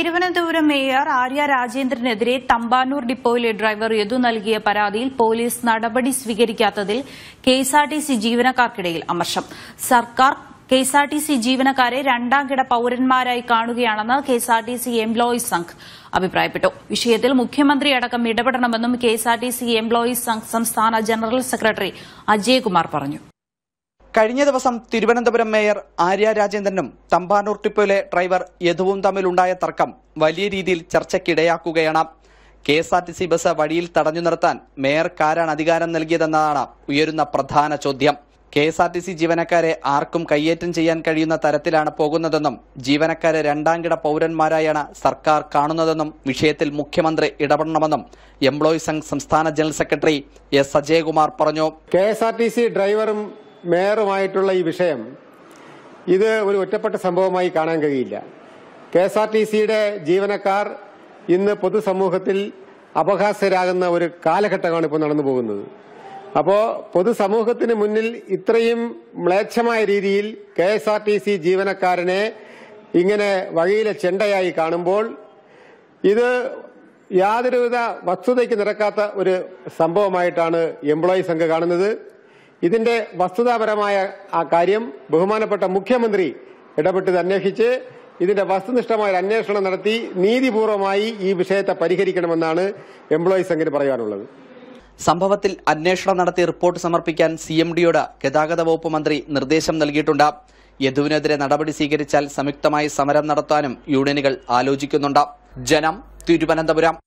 Thiruvananthapuram mayor Arya രാജേന്ദ്രനെതിരെ തമ്പാനൂർ ഡിപ്പോയിലെ driver Yadu നൽകിയ പരാതിയിൽ പോലീസ് നടപടി സ്വീകരിക്കാത്തതിൽ കെഎസ്ആർടിസി ജീവനക്കാർക്കിടയിൽ അമർഷം സർക്കാർ കെഎസ്ആർടിസി ജീവനക്കാരെ രണ്ടാംകിട പൌരന്മാരായി കാണുകയാണെന്ന് കെഎസ്ആർടിസി എംപ്ലോയീസ് സംഘ് അഭിപ്രായപ്പെട്ടു വിഷയത്തിൽ മുഖ്യമന്ത്രി അടക്കം ഇടപെടണമെന്നും കെഎസ്ആർടിസി എംപ്ലോയീസ് സംഘ് സംസ്ഥാന ജനറൽ സെക്രട്ടറി അജയ്കുമാർ പറഞ്ഞു കഴിഞ്ഞ ദിവസം തിരുവനന്തപുരം മേയർ ആര്യ രാജേന്ദ്രനും തമ്പാനൂർ ടിപ്പോയിലെ ഡ്രൈവർ യദുവും തമ്മിലുണ്ടായ തർക്കം വലിയ രീതിയിൽ ചർച്ചയ്ക്കിടയാക്കുകയാണ് K S R T C bus വഴിയിൽ തടഞ്ഞു നിർത്താൻ മേയർക്കാരാണ് അധികാരം നൽകിയതെന്നതാണ് ഉയരുന്ന പ്രധാന ചോദ്യം K S R T C ജീവനക്കാരെ ആർക്കും കയ്യേറ്റം ചെയ്യാൻ കഴിയുന്ന തരത്തിലാണ് പോകുന്നതെന്നും ജീവനക്കാരെ രണ്ടാംകിട പൗരന്മാരായാണ് സർക്കാർ കാണുന്നതെന്നും വിഷയത്തിൽ മുഖ്യമന്ത്രി ഇടപെടണമെന്നും എംപ്ലോയീസ് സംഘ് സംസ്ഥാന ജനറൽ സെക്രട്ടറി എസ് അജയകുമാർ പറഞ്ഞു K S R T C ഡ്രൈവറും മേയറുമായിട്ടുള്ള ഈ വിഷയം ഇത് ഒരു ഒറ്റപ്പെട്ട സംഭവമായി കാണാൻ കഴിയില്ല കെ എസ് ആർ ടി സിയുടെ ജീവനക്കാർ ഇന്ന് പൊതുസമൂഹത്തിൽ അപഹാസ്യരാകുന്ന ഒരു കാലഘട്ടമാണ് ഇപ്പോൾ നടന്നു പോകുന്നത് അപ്പോൾ പൊതുസമൂഹത്തിന് മുന്നിൽ ഇത്രയും മ്ലേച്ഛമായ രീതിയിൽ K S R T C ജീവനക്കാരനെ ഇങ്ങനെ വഴിയിലെ ചെണ്ടയായി കാണുമ്പോൾ ഇത് യാതൊരുവിധ വസ്തുതയ്ക്ക് നിരക്കാത്ത ഒരു സംഭവമായിട്ടാണ് എംപ്ലോയി സംഘ കാണുന്നത് ഇതിന്റെ വസ്തുതാപരമായ ആ കാര്യം ബഹുമാനപ്പെട്ട മുഖ്യമന്ത്രി ഇടപെട്ടത് അന്വേഷിച്ച് ഇതിന്റെ വസ്തുനിഷ്ഠമായ അന്വേഷണം നടത്തി നീതിപൂർവമായി ഈ വിഷയത്തെ പരിഹരിക്കണമെന്നാണ് എംപ്ലോയീസ് സംഘിന് പറയാനുള്ളത് സംഭവത്തിൽ അന്വേഷണം നടത്തി റിപ്പോർട്ട് സമർപ്പിക്കാൻ സി എം ഡിയോട് ഗതാഗത വകുപ്പ് മന്ത്രി നിർദ്ദേശം നൽകിയിട്ടുണ്ട് യദുവിനെതിരെ നടപടി സ്വീകരിച്ചാൽ സംയുക്തമായി സമരം നടത്താനും യൂണിയനുകൾ ആലോചിക്കുന്നുണ്ട് ജനം തിരുവനന്തപുരം